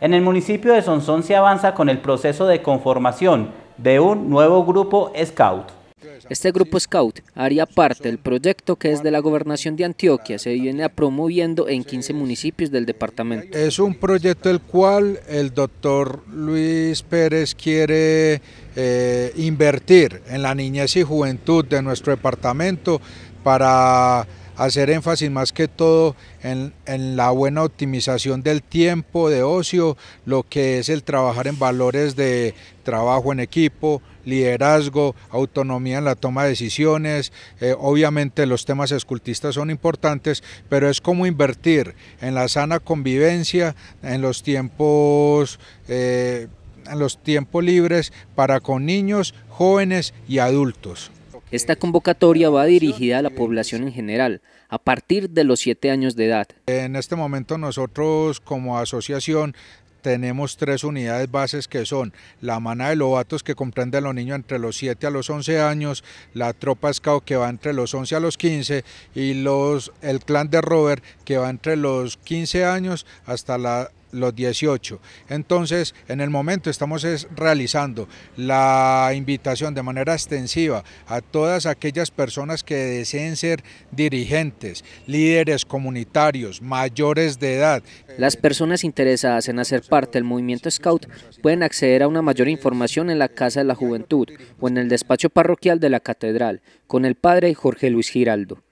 En el municipio de Sonsón se avanza con el proceso de conformación de un nuevo grupo Scout. Este grupo Scout haría parte del proyecto que desde la gobernación de Antioquia se viene promoviendo en 15 municipios del departamento. Es un proyecto el cual el doctor Luis Pérez quiere eh, invertir en la niñez y juventud de nuestro departamento para hacer énfasis más que todo en, la buena optimización del tiempo de ocio, lo que es el trabajar en valores de trabajo en equipo, liderazgo, autonomía en la toma de decisiones. Eh, obviamente los temas escultistas son importantes, pero es como invertir en la sana convivencia, en los tiempos... Eh, en los tiempos libres para con niños, jóvenes y adultos. Esta convocatoria va dirigida a la población en general, a partir de los 7 años de edad. En este momento nosotros como asociación tenemos tres unidades bases que son la Mana de Lobatos que comprende a los niños entre los 7 a los 11 años, la Tropa Scout que va entre los 11 a los 15 y los, el Clan de Robert que va entre los 15 años hasta la los 18. Entonces, en el momento estamos realizando la invitación de manera extensiva a todas aquellas personas que deseen ser dirigentes, líderes comunitarios, mayores de edad. Las personas interesadas en hacer parte del movimiento Scout pueden acceder a una mayor información en la Casa de la Juventud o en el despacho parroquial de la Catedral con el padre Jorge Luis Giraldo.